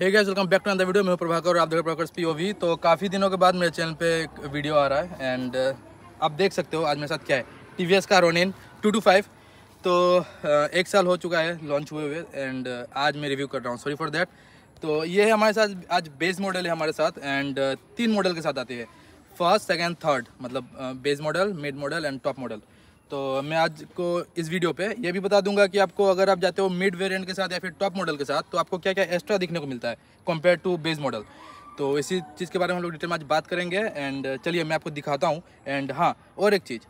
hey guys welcome back to another video मैं प्रभाकर और आप देख प्रभाकर वी तो काफ़ी दिनों के बाद मेरे चैनल पे एक वीडियो आ रहा है एंड uh, आप देख सकते हो आज मेरे साथ क्या है टी वी का रोनिन टू टू फाइव तो uh, एक साल हो चुका है लॉन्च हुए हुए एंड uh, आज मैं रिव्यू कर रहा हूँ सॉरी फॉर देट तो ये है हमारे साथ आज बेस मॉडल है हमारे साथ एंड तीन मॉडल के साथ आती है फर्स्ट सेकेंड थर्ड मतलब base model mid model and top model तो मैं आज को इस वीडियो पे ये भी बता दूंगा कि आपको अगर आप जाते हो मिड वेरिएंट के साथ या फिर टॉप मॉडल के साथ तो आपको क्या क्या एक्स्ट्रा दिखने को मिलता है कंपेयर टू बेस मॉडल तो इसी चीज़ के बारे में हम लोग डिटेल में आज बात करेंगे एंड चलिए मैं आपको दिखाता हूँ एंड हाँ और एक चीज़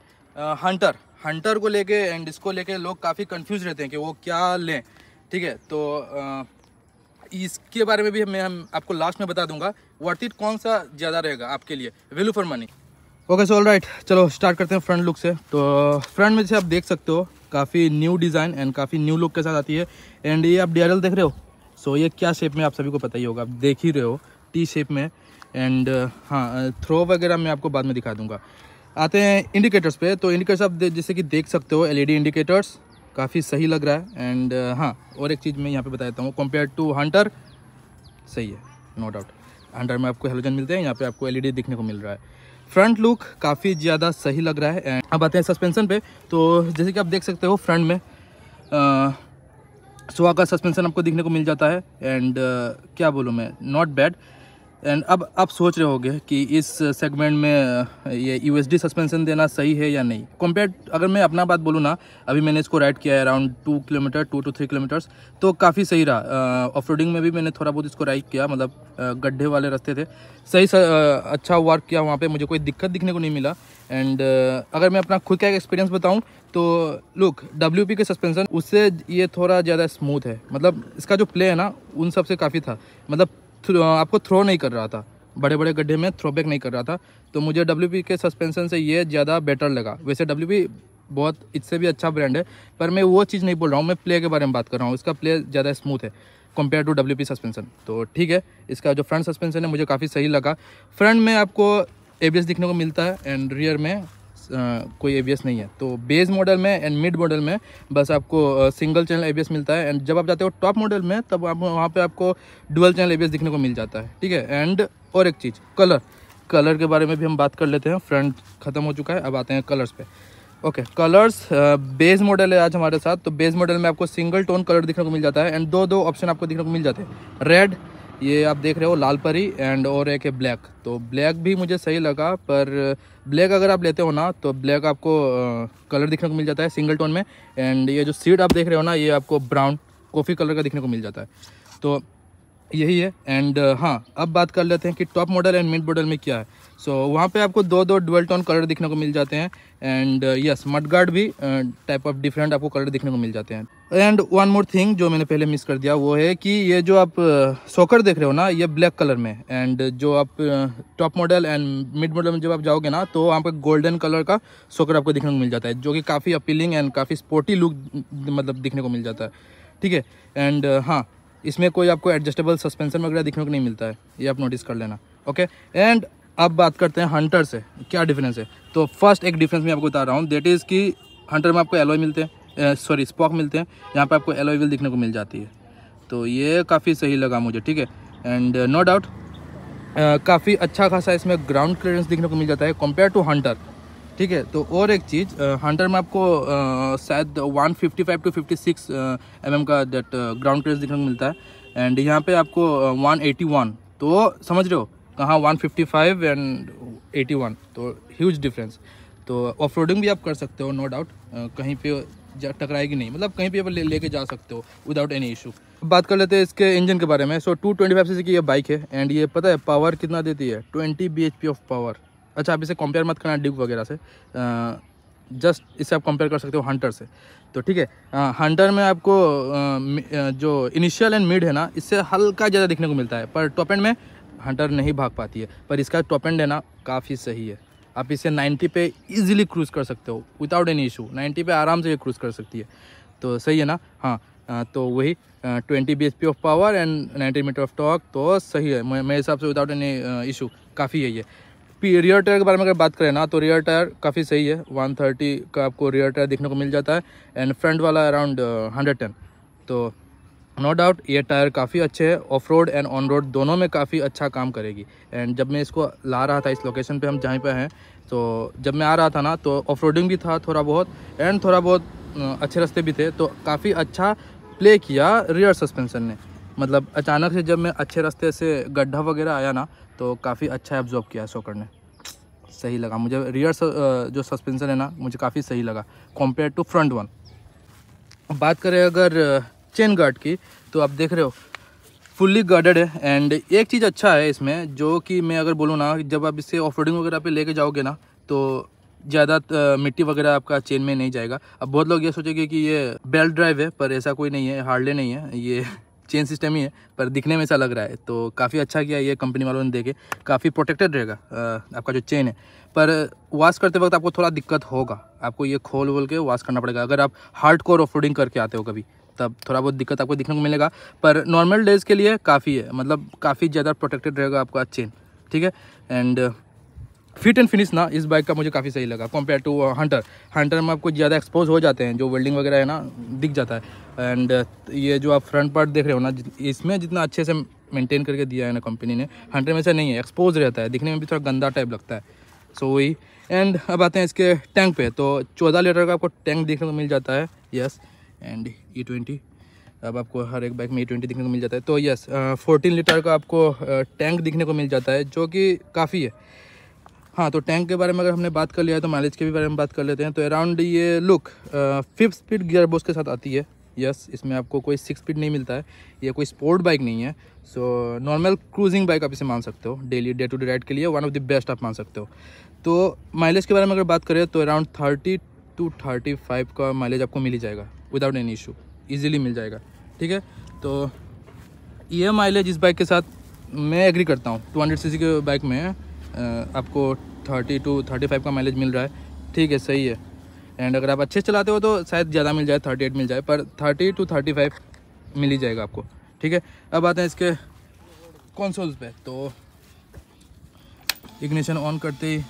हंटर हंटर को लेके एंड इसको लेके लोग काफ़ी कन्फ्यूज रहते हैं कि वो क्या लें ठीक है तो आ, इसके बारे में भी मैं आपको लास्ट में बता दूंगा वर्थ इट कौन सा ज़्यादा रहेगा आपके लिए value for money okay so all right चलो स्टार्ट करते हैं फ्रंट लुक से तो फ्रंट uh, में जैसे आप देख सकते हो काफ़ी न्यू डिज़ाइन एंड काफ़ी न्यू लुक के साथ आती है एंड ये आप डी देख रहे हो सो so, ये क्या शेप में आप सभी को पता ही होगा आप देख ही रहे हो टी शेप में एंड uh, हाँ थ्रो uh, वगैरह मैं आपको बाद में दिखा दूंगा आते हैं इंडिकेटर्स पे तो इंडिकेटर्स आप जैसे कि देख सकते हो एलईडी इंडिकेटर्स काफ़ी सही लग रहा है एंड हाँ और एक चीज़ मैं यहाँ पे बता देता हूँ कंपेयर टू हंटर सही है नो डाउट हंटर में आपको हेलोजन मिलते हैं यहाँ पे आपको एलईडी e दिखने को मिल रहा है फ्रंट लुक काफ़ी ज़्यादा सही लग रहा है एंड अब आते हैं सस्पेंशन पे तो जैसे कि आप देख सकते हो फ्रंट में सुहा का सस्पेंशन आपको देखने को मिल जाता है एंड क्या बोलूँ मैं नॉट बैड एंड अब आप सोच रहे होंगे कि इस सेगमेंट में ये यू सस्पेंशन देना सही है या नहीं कंपेयर अगर मैं अपना बात बोलूँ ना अभी मैंने इसको राइड किया है around two kilometre two two three kilometres तो काफ़ी सही रहा ऑफ uh, में भी मैंने थोड़ा बहुत इसको राइड किया मतलब uh, गड्ढे वाले रास्ते थे सही सा, आ, uh, अच्छा वर्क किया वहाँ पर मुझे कोई दिक्कत दिखने को नहीं मिला एंड अगर मैं अपना खुद का एक एक्सपीरियंस बताऊँ तो लुक डब्ल्यू के सस्पेंसन उससे ये थोड़ा ज़्यादा स्मूथ है मतलब इसका जो प्ले है ना उन सबसे काफ़ी था मतलब आपको थ्रो नहीं कर रहा था बड़े बड़े गड्ढे में थ्रो बैक नहीं कर रहा था तो मुझे डब्ल्यू के सस्पेंसन से ये ज़्यादा बेटर लगा वैसे डब्ल्यू बहुत इससे भी अच्छा ब्रांड है पर मैं वो चीज़ नहीं बोल रहा हूँ मैं प्ले के बारे में बात कर रहा हूँ इसका प्ले ज़्यादा स्मूथ है कम्पेयर टू डब्ल्यू सस्पेंसन तो ठीक है इसका जो फ्रंट सस्पेंसन है मुझे काफ़ी सही लगा फ्रंट में आपको ए दिखने को मिलता है एंड रियर में कोई एबीएस नहीं है तो बेस मॉडल में एंड मिड मॉडल में बस आपको सिंगल चैनल एबीएस मिलता है एंड जब आप जाते हो टॉप मॉडल में तब आप वहाँ पे आपको डुअल चैनल एबीएस दिखने को मिल जाता है ठीक है एंड और एक चीज़ कलर कलर के बारे में भी हम बात कर लेते हैं फ्रंट ख़त्म हो चुका है अब आते हैं कलर्स पे ओके कलर्स बेस मॉडल है आज हमारे साथ तो बेस मॉडल में आपको सिंगल टोन कलर दिखने को मिल जाता है एंड दो दो ऑप्शन आपको दिखने को मिल जाते हैं रेड ये आप देख रहे हो लाल परी एंड और एक है ब्लैक तो ब्लैक भी मुझे सही लगा पर ब्लैक अगर आप लेते हो ना तो ब्लैक आपको कलर दिखने को मिल जाता है सिंगल टोन में एंड ये जो सीट आप देख रहे हो ना ये आपको ब्राउन कॉफ़ी कलर का दिखने को मिल जाता है तो यही है एंड uh, हाँ अब बात कर लेते हैं कि top model and mid model में क्या है सो so, वहाँ पे आपको दो दो डुअल टोन कलर दिखने को मिल जाते हैं एंड यस मडगार्ड भी टाइप ऑफ डिफरेंट आपको कलर दिखने को मिल जाते हैं एंड वन मोर थिंग जो मैंने पहले मिस कर दिया वो है कि ये जो आप सॉकर uh, देख रहे हो ना ये ब्लैक कलर में एंड जो आप top model and mid model में जब आप जाओगे ना तो वहाँ पर गोल्डन कलर का सॉकर आपको दिखने को मिल जाता है जो कि काफ़ी अपीलिंग एंड काफ़ी स्पोर्टी लुक मतलब दिखने को मिल जाता है ठीक है एंड uh, हाँ इसमें कोई आपको एडजस्टेबल सस्पेंशन वगैरह देखने को नहीं मिलता है ये आप नोटिस कर लेना ओके एंड अब बात करते हैं हंटर से क्या डिफरेंस है तो फर्स्ट एक डिफरेंस मैं आपको बता रहा हूँ देट इज़ कि हंटर में आपको एलोई मिलते हैं सॉरी स्पॉक मिलते हैं यहाँ पर आपको एलोई विल दिखने को मिल जाती है तो ये काफ़ी सही लगा मुझे ठीक है एंड नो डाउट काफ़ी अच्छा खासा इसमें ग्राउंड क्लियरेंस दिखने को मिल जाता है कंपेयर टू हंटर ठीक है तो और एक चीज़ हंटर में आपको वन शायद 155 टू 56 सिक्स एम का दैट ग्राउंड क्रेज दिखने को मिलता है एंड यहाँ पे आपको एटी 181 तो समझ रहे हो कहाँ 155 एंड 81 तो ह्यूज डिफरेंस तो ऑफ भी आप कर सकते हो नो डाउट कहीं पे टकराएगी नहीं मतलब कहीं पे ले लेके जा सकते हो विदाउट एनी इशू बात कर लेते हैं इसके इंजन के बारे में so two twenty five C की ये बाइक है एंड ये पता है पावर कितना देती है twenty B H P of power अच्छा आप इसे कंपेयर मत करना डिग वगैरह से जस्ट इसे आप कंपेयर कर सकते हो हंटर से तो ठीक है हंटर में आपको जो इनिशियल एंड मिड है ना इससे हल्का ज़्यादा दिखने को मिलता है पर टॉप एंड में हंटर नहीं भाग पाती है पर इसका टॉप एंड है ना काफ़ी सही है आप इसे 90 पे इजीली क्रूज़ कर सकते हो विदाउट एनी इशू 90 पे आराम से ये क्रूज़ कर सकती है तो सही है ना हाँ तो वही twenty B of power and ninety metre of torque तो सही है मेरे हिसाब से विदाउट एनी इशू काफ़ी है ये रियर टायर के बारे में अगर बात करें ना तो रियर टायर काफ़ी सही है 130 का आपको रियर टायर देखने को मिल जाता है एंड फ्रंट वाला अराउंड हंड्रेड टेन तो नो डाउट ये टायर काफ़ी अच्छे हैं off road and on road दोनों में काफ़ी अच्छा काम करेगी एंड जब मैं इसको ला रहा था इस लोकेशन पे हम जहाँ पे हैं तो जब मैं आ रहा था ना तो ऑफ रोडिंग भी था थोड़ा बहुत एंड थोड़ा बहुत uh, अच्छे रास्ते भी थे तो काफ़ी अच्छा प्ले किया रियर सस्पेंसन ने मतलब अचानक से जब मैं अच्छे रास्ते से गड्ढा वगैरह आया ना तो काफ़ी अच्छा एब्जॉर्ब किया सोकर ने सही लगा मुझे रियर जो सस्पेंसन है ना मुझे काफ़ी सही लगा कंपेयर टू फ्रंट वन बात करें अगर चेन गार्ड की तो आप देख रहे हो फुल्ली गार्डेड है एंड एक चीज़ अच्छा है इसमें जो कि मैं अगर बोलूँ ना जब आप इसे ऑफ वगैरह पे लेके जाओगे ना तो ज़्यादा मिट्टी वगैरह आपका चेन में नहीं जाएगा अब बहुत लोग ये सोचेंगे कि ये बेल्ट ड्राइव है पर ऐसा कोई नहीं है हार्डले नहीं है ये चेन सिस्टम ही है पर दिखने में ऐसा लग रहा है तो काफ़ी अच्छा किया ये कंपनी वालों ने देखे काफ़ी प्रोटेक्टेड रहेगा आपका जो चेन है पर वॉश करते वक्त आपको थोड़ा दिक्कत होगा आपको ये खोल वोल के वॉश करना पड़ेगा अगर आप हार्ड कोर ऑफरोडिंग करके आते हो कभी तब थोड़ा बहुत दिक्कत आपको दिखने को मिलेगा पर नॉर्मल डेज के लिए काफ़ी है मतलब काफ़ी ज़्यादा प्रोटेक्टेड रहेगा आपका चेन ठीक है एंड फिट एंड फिनिश ना इस बाइक का मुझे काफ़ी सही लगा कंपेयर टू हंटर हंटर में आपको ज़्यादा एक्सपोज हो जाते हैं जो वेल्डिंग वगैरह है ना दिख जाता है एंड uh, ये जो आप फ्रंट पार्ट देख रहे हो ना इसमें जितना अच्छे से मेंटेन करके दिया है ना कंपनी ने हंटर में से नहीं है एक्सपोज रहता है दिखने में भी थोड़ा गंदा टाइप लगता है सो वही एंड अब आते हैं इसके टैंक पर तो चौदह लीटर का आपको टैंक देखने को मिल जाता है यस एंड ई ट्वेंटी अब आपको हर एक बाइक में ई ट्वेंटी दिखने को मिल जाता है तो यस फोर्टीन लीटर का आपको टैंक uh, दिखने को मिल जाता है जो कि काफ़ी है हाँ तो टैंक के बारे में अगर हमने बात कर लिया है तो माइलेज के भी बारे में बात कर लेते हैं तो अराउंड ये look fifth speed gear box के साथ आती है यस इसमें आपको कोई सिक्स स्पीड नहीं मिलता है ये कोई स्पोर्ट बाइक नहीं है सो नॉर्मल क्रूजिंग बाइक आप इसे मान सकते हो daily day to day ride के लिए वन ऑफ द बेस्ट आप मान सकते हो तो माइलेज के बारे में अगर बात करें तो around thirty two thirty five का माइलेज आपको मिल ही जाएगा विदाउट एनी इशू ईजिली मिल जाएगा ठीक है तो ये माइलेज इस बाइक के साथ मैं एग्री करता हूँ टू हंड्रेड के बाइक में आपको थर्टी टू थर्टी फाइव का माइलेज मिल रहा है ठीक है सही है एंड अगर आप अच्छे चलाते हो तो शायद ज़्यादा मिल जाए थर्टी एट मिल जाए पर थर्टी टू थर्टी फाइव मिल ही जाएगा आपको ठीक है अब आते हैं इसके कॉन्सोल्स पे तो इग्निशन ऑन करते ही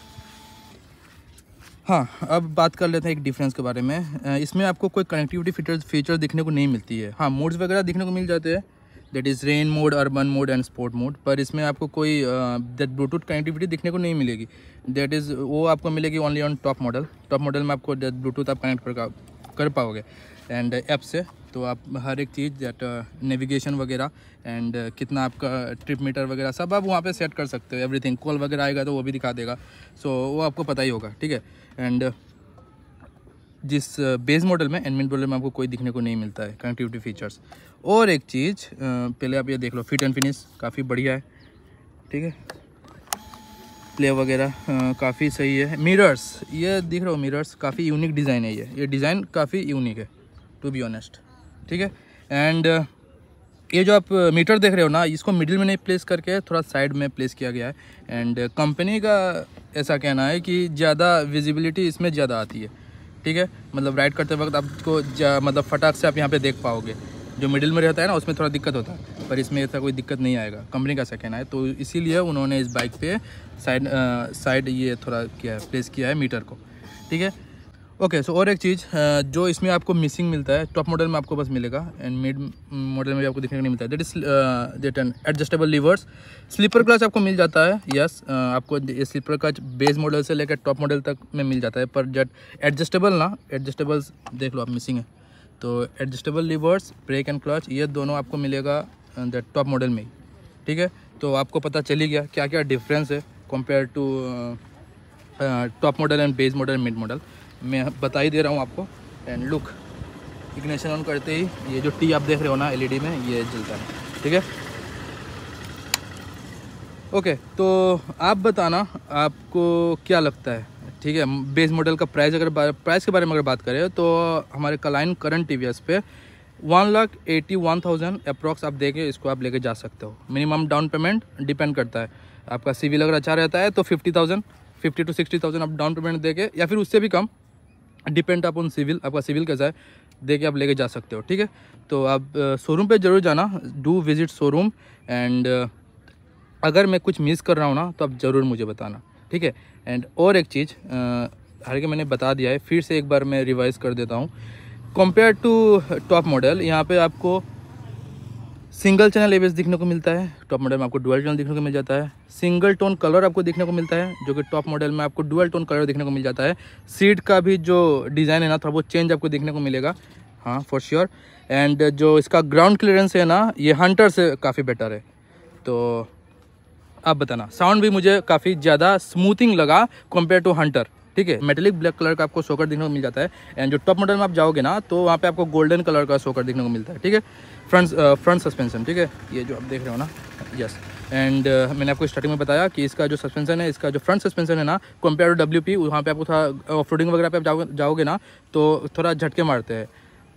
हाँ अब बात कर लेते हैं एक डिफरेंस के बारे में इसमें आपको कोई कनेक्टिविटी फीचर फीचर दिखने को नहीं मिलती है हाँ मोड्स वगैरह दिखने को मिल जाते हैं that is rain mode urban mode and sport mode पर इसमें आपको कोई दैट ब्लूटूथ कनेक्टिविटी दिखने को नहीं मिलेगी दैट इज़ वो आपको मिलेगी only on top model top model में आपको दैट ब्लूटूथ आप कनेक्ट कर पाओगे एंड ऐप से तो आप हर एक चीज़ दैट नेविगेशन वगैरह एंड कितना आपका ट्रिप मीटर वगैरह सब आप वहाँ पे सेट कर सकते हो एवरीथिंग कॉल वगैरह आएगा तो वो भी दिखा देगा सो so, वो आपको पता ही होगा ठीक है एंड जिस बेस मॉडल में एनमिन मॉडल में आपको कोई दिखने को नहीं मिलता है कनेक्टिविटी फीचर्स और एक चीज़ पहले आप ये देख लो फिट एंड फिनिश काफ़ी बढ़िया है ठीक है प्ले वगैरह काफ़ी सही है मिरर्स ये दिख रहा हो मिरर्स काफ़ी यूनिक डिज़ाइन है ये ये डिज़ाइन काफ़ी यूनिक है टू बी ऑनेस्ट ठीक है एंड ये जो आप मीटर देख रहे हो ना इसको मिडिल में नहीं प्लेस करके थोड़ा साइड में प्लेस किया गया है एंड कंपनी का ऐसा कहना है कि ज़्यादा विजिबिलिटी इसमें ज़्यादा आती है ठीक है मतलब राइड करते वक्त आपको मतलब फटाक से आप यहाँ पे देख पाओगे जो मिडिल में रहता है ना उसमें थोड़ा दिक्कत होता है पर इसमें ऐसा कोई दिक्कत नहीं आएगा कंपनी का सेकेंड है तो इसीलिए उन्होंने इस बाइक पे साइड साइड ये थोड़ा किया है प्लेस किया है मीटर को ठीक है ओके सो और एक चीज़ जो इसमें आपको मिसिंग मिलता है टॉप मॉडल में आपको बस मिलेगा एंड मिड मॉडल में भी आपको देखने को नहीं मिलता है that is that an adjustable levers slipper clutch आपको मिल जाता है यस yes, uh, आपको स्लीपर क्लच बेस मॉडल से लेकर टॉप मॉडल तक में मिल जाता है पर जट एडजस्टेबल ना एडजस्टेबल्स देख लो आप मिसिंग है तो adjustable levers brake and clutch ये दोनों आपको मिलेगा दैट टॉप मॉडल में ठीक है तो आपको पता चल ही गया क्या क्या डिफरेंस है compare to top model and base model mid model मैं बता ही दे रहा हूँ आपको एंड लुक इग्निशन ऑन करते ही ये जो टी आप देख रहे हो ना एलईडी e में ये जलता है ठीक है ओके तो आप बताना आपको क्या लगता है ठीक है बेस मॉडल का प्राइस अगर प्राइस के बारे में अगर बात करें तो हमारे कलाइन करंट टी पे one lakh eighty one thousand approx आप देखें इसको आप लेके जा सकते हो मिनिमम डाउन पेमेंट डिपेंड करता है आपका सीविल अगर अच्छा रहता है तो fifty thousand fifty to sixty thousand आप डाउन पेमेंट देके या फिर उससे भी कम डिपेंड अपन सिविल आपका सिविल कैसा है दे के आप लेके जा सकते हो ठीक है तो आप शोरूम पे ज़रूर जाना डू विज़िट शोरूम एंड अगर मैं कुछ मिस कर रहा हूँ ना तो आप ज़रूर मुझे बताना ठीक है एंड और एक चीज़ हालांकि मैंने बता दिया है फिर से एक बार मैं रिवाइज़ कर देता हूँ कंपेयर टू टॉप मॉडल यहाँ पे आपको सिंगल चैनल एवेज देखने को मिलता है टॉप मॉडल में आपको डुअल चैनल देखने को मिल जाता है सिंगल टोन कलर आपको देखने को मिलता है जो कि टॉप मॉडल में आपको डुअल टोन कलर देखने को मिल जाता है सीट का भी जो डिज़ाइन है ना थोड़ा वो चेंज आपको देखने को मिलेगा हाँ फॉर श्योर एंड जो इसका ग्राउंड क्लियरेंस है ना ये हंटर से काफ़ी बेटर है तो आप बताना साउंड भी मुझे काफ़ी ज़्यादा स्मूथिंग लगा कंपेयर टू हंटर ठीक है मेटेलिक ब्लैक कलर का आपको सोकर देखने को मिल जाता है एंड जो टॉप मॉडल में आप जाओगे ना तो वहाँ पे आपको गोल्डन कलर का सोकर देखने को मिलता है ठीक है फ्रंट फ्रंट सस्पेंशन ठीक है ये जो आप देख रहे हो ना यस एंड uh, मैंने आपको स्टार्टिंग में बताया कि इसका जो सस्पेंशन है इसका जो फ्रंट सस्पेंशन है ना कंपेयर टू डब्ल्यू पी वहाँ पर आपको थोड़ा ऑफ uh, वगैरह पे आप जाओगे जाओगे ना तो थोड़ा झटके मारते हैं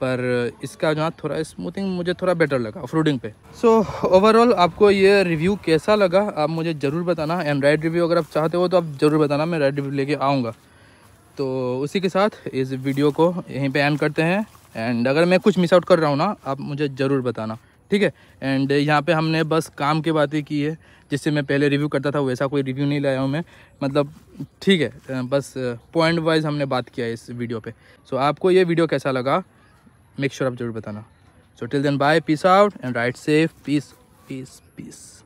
पर इसका जो थोड़ा स्मूथिंग मुझे थोड़ा बेटर लगा ऑफ पे सो so, ओवरऑल आपको ये रिव्यू कैसा लगा आप मुझे ज़रूर बताना एंड राइड रिव्यू अगर आप चाहते हो तो आप ज़रूर बताना मैं राइड रिव्यू लेके आऊँगा तो उसी के साथ इस वीडियो को यहीं पे एंड करते हैं एंड अगर मैं कुछ मिस आउट कर रहा हूँ ना आप मुझे ज़रूर बताना ठीक है एंड यहाँ पे हमने बस काम की बातें की है जिससे मैं पहले रिव्यू करता था वैसा कोई रिव्यू नहीं लाया हूँ मैं मतलब ठीक है बस पॉइंट वाइज हमने बात किया इस वीडियो पर सो so, आपको ये वीडियो कैसा लगा मेक श्योर sure आप ज़रूर बताना so till then bye peace out and ride safe peace peace piece